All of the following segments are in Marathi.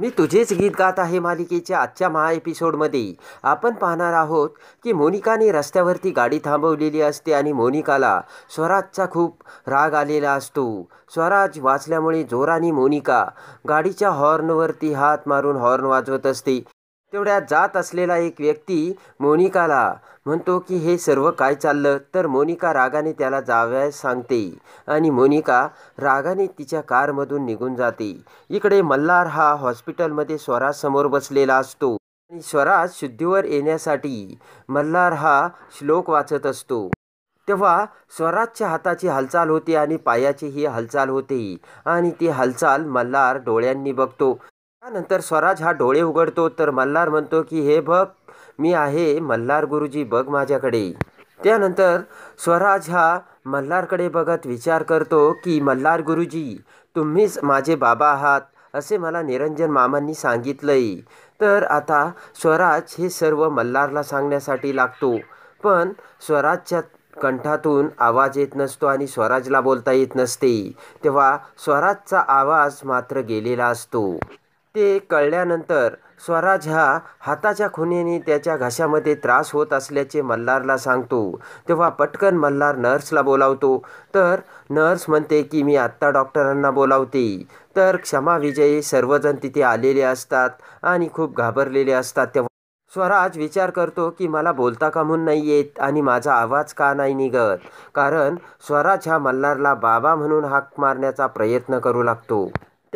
मी तुझेच गीत गात आहे मालिकेच्या आजच्या महा एपिसोडमध्ये आपण पाहणार आहोत की मोनिकाने रस्त्यावरती गाडी थांबवलेली असते आणि मोनिकाला स्वराजचा खूप राग आलेला असतो स्वराज वाचल्यामुळे जोराने मोनिका गाडीच्या हॉर्नवरती हात मारून हॉर्न वाजवत असते तेवढ्या जात असलेला एक व्यक्ती मोनिकाला म्हणतो की हे सर्व काय चाललं तर मोनिका रागाने त्याला जाव्यास सांगते आणि मोनिका रागाने तिच्या कारमधून निघून जाते इकडे मल्हार हा हॉस्पिटलमध्ये स्वराजसमोर बसलेला असतो आणि स्वराज शुद्धीवर येण्यासाठी मल्हार हा श्लोक वाचत असतो तेव्हा स्वराजच्या हाताची हालचाल होते आणि पायाचीही हालचाल होते आणि ती हालचाल मल्हार डोळ्यांनी बघतो त्यानंतर स्वराज हा डोळे उघडतो तर मल्हार म्हणतो की हे बघ मी आहे मल्हार गुरुजी बघ माझ्याकडे त्यानंतर स्वराज हा मल्हारकडे बघत विचार करतो की मल्हार गुरुजी तुम्हीच माझे बाबा आहात असे मला निरंजन मामांनी सांगितलंय तर आता स्वराज हे सर्व मल्हारला सांगण्यासाठी लागतो पण स्वराजच्या कंठातून आवाज येत नसतो आणि स्वराजला बोलता येत नसते तेव्हा स्वराजचा आवाज मात्र गेलेला असतो ते कळल्यानंतर स्वराज हा हाताच्या खुनेने त्याच्या घशामध्ये त्रास होत असल्याचे मल्हारला सांगतो तेव्हा पटकन मल्हार नर्सला बोलावतो तर नर्स म्हणते की मी आत्ता डॉक्टरांना बोलावते तर क्षमा विजयी सर्वजण तिथे आलेले असतात आणि खूप घाबरलेले असतात तेव्हा स्वराज विचार करतो की मला बोलता कामून नाही येत आणि माझा आवाज का नाही निघत कारण स्वराज हा मल्हारला बाबा म्हणून हाक मारण्याचा प्रयत्न करू लागतो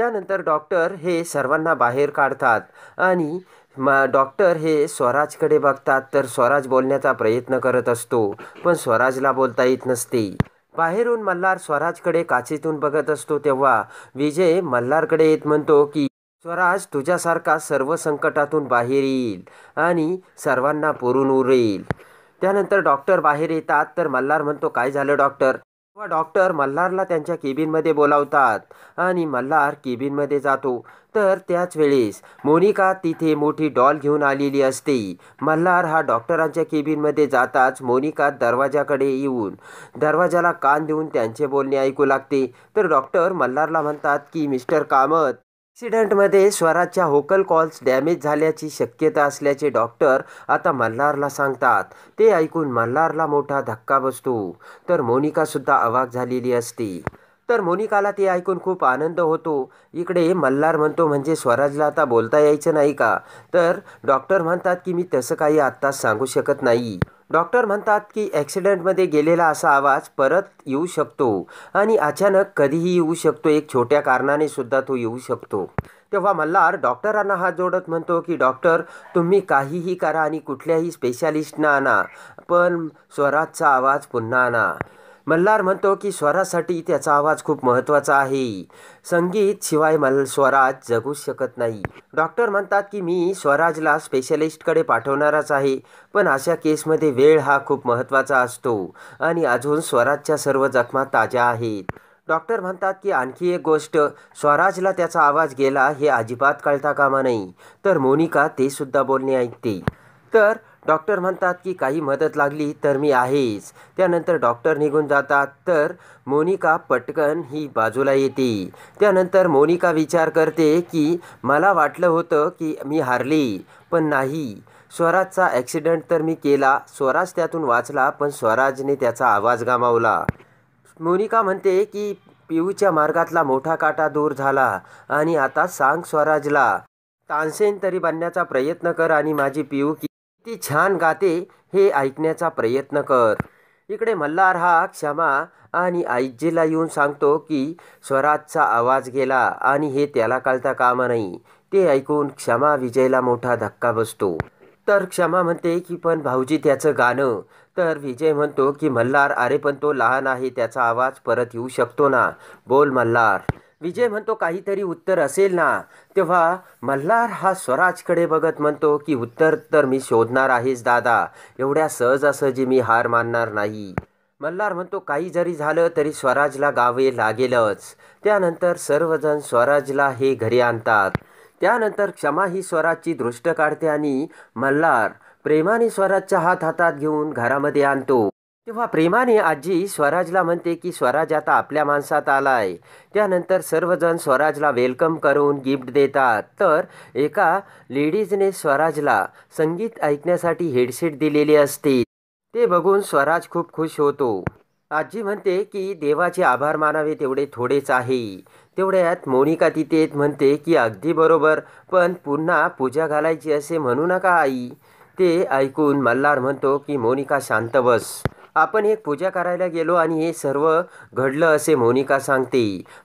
त्यानंतर डॉक्टर हे सर्वांना बाहेर काढतात आणि म डॉक्टर हे स्वराजकडे बघतात तर स्वराज बोलण्याचा प्रयत्न करत असतो पण स्वराजला बोलता येत नसते बाहेरून मल्हार स्वराजकडे काचेतून बघत असतो तेव्हा विजय मल्हारकडे येत म्हणतो की स्वराज तुझ्यासारखा सर्व संकटातून बाहेर येईल आणि सर्वांना पुरून उरेल त्यानंतर डॉक्टर बाहेर येतात तर मल्हार म्हणतो काय झालं डॉक्टर व डॉक्टर मल्हारला त्यांच्या केबिनमध्ये बोलावतात आणि मल्हार केबिनमध्ये जातो तर त्याच वेळेस मोनिका तिथे मोठी डॉल घेऊन आलेली असते मल्हार हा डॉक्टरांच्या केबिनमध्ये जाताच मोनिका दरवाजाकडे येऊन दरवाजाला कान देऊन त्यांचे बोलणे ऐकू लागते तर डॉक्टर मल्हारला म्हणतात की मिस्टर कामत ॲक्सिडेंटमध्ये स्वराजच्या होकल कॉल्स डॅमेज झाल्याची शक्यता असल्याचे डॉक्टर आता मल्हारला सांगतात ते ऐकून मल्हारला मोठा धक्का बसतो तर मोनिकासुद्धा अवाक झालेली असती तर मोनिकाला ते ऐकून खूप आनंद होतो इकडे मल्हार म्हणतो म्हणजे स्वराजला आता बोलता यायचं नाही का तर डॉक्टर म्हणतात की मी तसं काही आत्ताच सांगू शकत नाही डॉक्टर म्हणतात की ॲक्सिडेंटमध्ये गेलेला असा आवाज परत येऊ शकतो आणि अचानक कधीही येऊ शकतो एक छोट्या कारणाने सुद्धा तो येऊ शकतो तेव्हा मल्हार डॉक्टरांना हात जोडत म्हणतो की डॉक्टर तुम्ही काहीही करा आणि कुठल्याही स्पेशालिस्टना आणा पण स्वराजचा आवाज पुन्हा आणा मल्हार म्हणतो की स्वरासाठी त्याचा आवाज खूप महत्त्वाचा आहे संगीत शिवाय मल स्वराज जगू शकत नाही डॉक्टर म्हणतात की मी स्वराजला स्पेशलिस्टकडे पाठवणारच आहे पण अशा केसमध्ये वेळ हा खूप महत्त्वाचा असतो आणि अजून स्वराजच्या सर्व जखमा ताज्या आहेत डॉक्टर म्हणतात की आणखी एक गोष्ट स्वराजला त्याचा आवाज गेला हे अजिबात कळता कामा नाही तर मोनिका ते सुद्धा बोलणे ऐकते तर डॉक्टर म्हणतात की काही मदत लागली तर मी आहेच त्यानंतर डॉक्टर निघून जातात तर मोनिका पटकन ही बाजूला येते त्यानंतर मोनिका विचार करते की मला वाटलं होतं की मी हारली पण नाही स्वराजचा ॲक्सिडेंट तर मी केला स्वराज त्यातून वाचला पण स्वराजने त्याचा आवाज गमावला मोनिका म्हणते की पिऊच्या मार्गातला मोठा काटा दूर झाला आणि आता सांग स्वराजला तानसेन तरी बनण्याचा प्रयत्न कर आणि माझी पिऊ की ती छान गाते हे ऐकण्याचा प्रयत्न कर इकडे मल्हार हा क्षमा आणि आईजीला येऊन सांगतो की स्वराजचा आवाज गेला आणि हे त्याला कळता कामा नाही ते ऐकून क्षमा विजयला मोठा धक्का बसतो तर क्षमा म्हणते की पण भाऊजी त्याचं गाणं तर विजय म्हणतो की मल्हार अरे पण तो लहान आहे त्याचा आवाज परत येऊ शकतो ना बोल मल्हार विजय म्हणतो काहीतरी उत्तर असेल ना तेव्हा मल्हार हा स्वराजकडे बघत म्हणतो की उत्तर तर मी शोधणार आहेच दादा एवढ्या सहजासहजी मी हार मानणार नाही मल्हार म्हणतो काही जरी झालं तरी स्वराजला गावे लागेलच त्यानंतर सर्वजण स्वराजला हे घरी आणतात त्यानंतर क्षमा ही स्वराजची दृष्ट काढते आणि मल्हार प्रेमाने स्वराजच्या हात हातात घेऊन घरामध्ये आणतो तेव्हा प्रेमाने आजी स्वराजला म्हणते की स्वराज आता आपल्या माणसात आला आहे त्यानंतर सर्वजण स्वराजला वेलकम करून गिफ्ट देतात तर एका लेडीजने स्वराजला संगीत ऐकण्यासाठी हेडसेट दिलेली असते ते बघून स्वराज खूप खुश होतो आजी म्हणते की देवाचे आभार मानावे तेवढे थोडेच आहे तेवढ्यात मोनिका तिथे म्हणते की अगदी बरोबर पण पुन्हा पूजा घालायची असे म्हणू नका आई ते ऐकून मल्हार म्हणतो की मोनिका शांत बस आपण एक पूजा करायला गेलो आणि हे सर्व घडलं असे मोनिका सांगते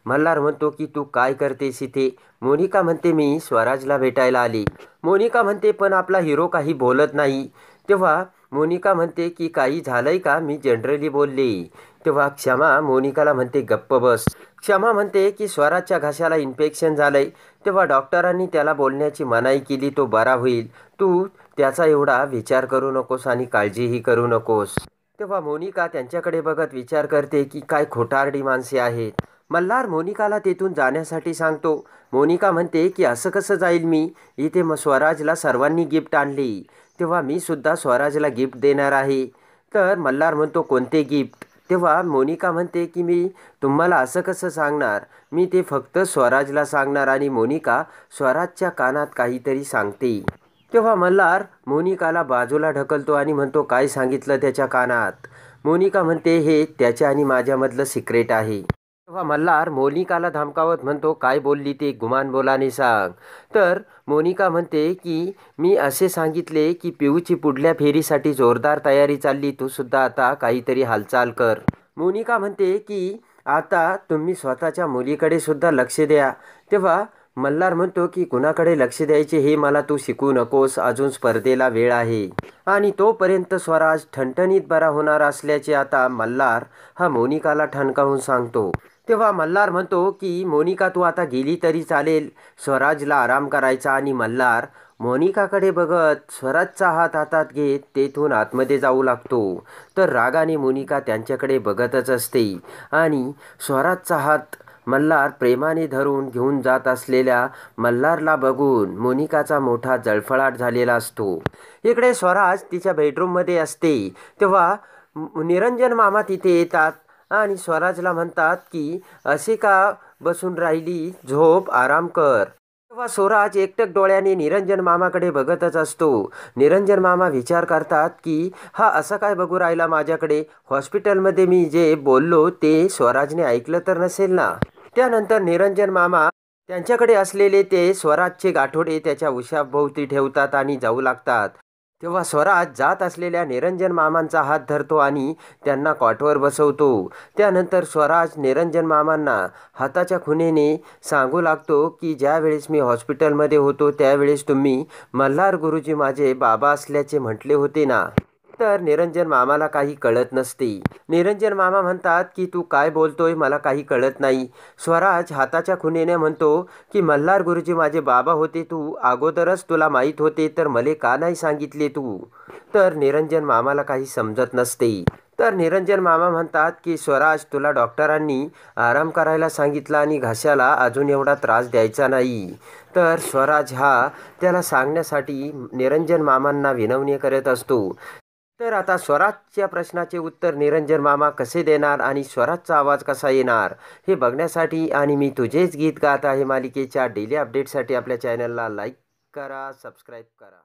मल्हार म्हणतो की तू काय करतेस इथे मोनिका म्हणते मी स्वराजला भेटायला आली मोनिका म्हणते पण आपला हिरो काही बोलत नाही तेव्हा मोनिका म्हणते की काही झालंय का मी जनरली बोलले तेव्हा क्षमा मोनिकाला म्हणते गप्प बस क्षमा म्हणते की स्वराजच्या घशाला इन्फेक्शन झालंय तेव्हा डॉक्टरांनी त्याला बोलण्याची मनाई केली तो बरा होईल तू त्याचा एवढा विचार करू नकोस आणि काळजीही करू नकोस तेव्हा मोनिका त्यांच्याकडे बघत विचार करते की काय खोटारडी माणसे आहेत मल्हार मोनिकाला तेथून जाण्यासाठी सांगतो मोनिका म्हणते की असं कसं जाईल मी इथे मग स्वराजला सर्वांनी गिफ्ट आणली तेव्हा मी सुद्धा स्वराजला गिफ्ट देणार आहे तर मल्हार म्हणतो कोणते गिफ्ट तेव्हा मोनिका म्हणते की मी तुम्हाला असं कसं सांगणार मी ते फक्त स्वराजला सांगणार आणि मोनिका स्वराजच्या कानात काहीतरी सांगते तेव्हा मल्हार मोनिकाला बाजूला ढकलतो आणि म्हणतो काय सांगितलं त्याच्या कानात मोनिका म्हणते हे त्याच्या आणि माझ्यामधलं सिक्रेट आहे तेव्हा मल्हार मोनिकाला धमकावत म्हणतो काय बोलली ते गुमान बोलाने सांग तर मोनिका म्हणते की मी असे सांगितले की पिऊची पुढल्या फेरीसाठी जोरदार तयारी चालली तू सुद्धा आता काहीतरी हालचाल कर मोनिका म्हणते की आता तुम्ही स्वतःच्या मुलीकडे सुद्धा लक्ष द्या तेव्हा मल्हार म्हणतो की कुणाकडे लक्ष द्यायचे हे मला तू शिकू नकोस अजून स्पर्धेला वेळ आहे आणि तोपर्यंत स्वराज ठणठणीत बरा होणार असल्याचे आता मल्हार हा मोनिकाला ठणकावून सांगतो तेव्हा मल्हार म्हणतो की मोनिका तू आता गेली तरी चालेल स्वराजला आराम करायचा आणि मल्हार मोनिकाकडे बघत स्वराजचा हात हातात घेत तेथून आतमध्ये जाऊ लागतो तर रागाने मोनिका त्यांच्याकडे बघतच असते आणि स्वराजचा हात मल्हार प्रेमाने धरून घेऊन जात असलेल्या मल्हारला बघून मोनिकाचा मोठा जळफळाट झालेला असतो इकडे स्वराज तिच्या बेडरूममध्ये असते तेव्हा निरंजन मामा तिथे येतात आणि स्वराजला म्हणतात की असे का बसून राहिली झोप आराम कर तेव्हा स्वराज एकटक डोळ्याने निरंजन मामाकडे बघतच असतो निरंजन मामा विचार करतात की हा असं काय बघू राहिला माझ्याकडे हॉस्पिटलमध्ये मी जे बोललो ते स्वराजने ऐकलं तर नसेल ना त्यानंतर निरंजन मामा त्यांच्याकडे असलेले ते स्वराजचे गाठोडे त्याच्या उशाभोवती ठेवतात आणि जाऊ लागतात तेव्हा स्वराज जात असलेल्या निरंजन मामांचा हात धरतो आणि त्यांना कॉटवर बसवतो त्यानंतर स्वराज निरंजन मामांना हाताच्या खुनेने सांगू लागतो की ज्यावेळेस मी हॉस्पिटलमध्ये होतो त्यावेळेस तुम्ही मल्हार गुरुजी माझे बाबा असल्याचे म्हटले होते ना तर निरंजन मामाला काही कळत नसते निरंजन मामा म्हणतात की तू काय बोलतोय मला काही कळत नाही स्वराज हाताच्या खुनेने म्हणतो की मल्हार गुरुजी माझे बाबा होते तू अगोदरच तुला माहीत होते तर मले का नाही सांगितले तू तर निरंजन मामाला काही समजत नसते तर निरंजन मामा म्हणतात की स्वराज तुला डॉक्टरांनी आराम करायला सांगितला आणि घाशाला अजून एवढा त्रास द्यायचा नाही तर स्वराज हा त्याला सांगण्यासाठी निरंजन मामांना विनवणी करत असतो तर आता स्वराजच्या प्रश्नाचे उत्तर निरंजन मामा कसे देणार आणि स्वराजचा आवाज कसा येणार हे बघण्यासाठी आणि मी तुझेच गीत गात आहे मालिकेच्या डेली अपडेटसाठी आपल्या चॅनलला लाईक करा सबस्क्राईब करा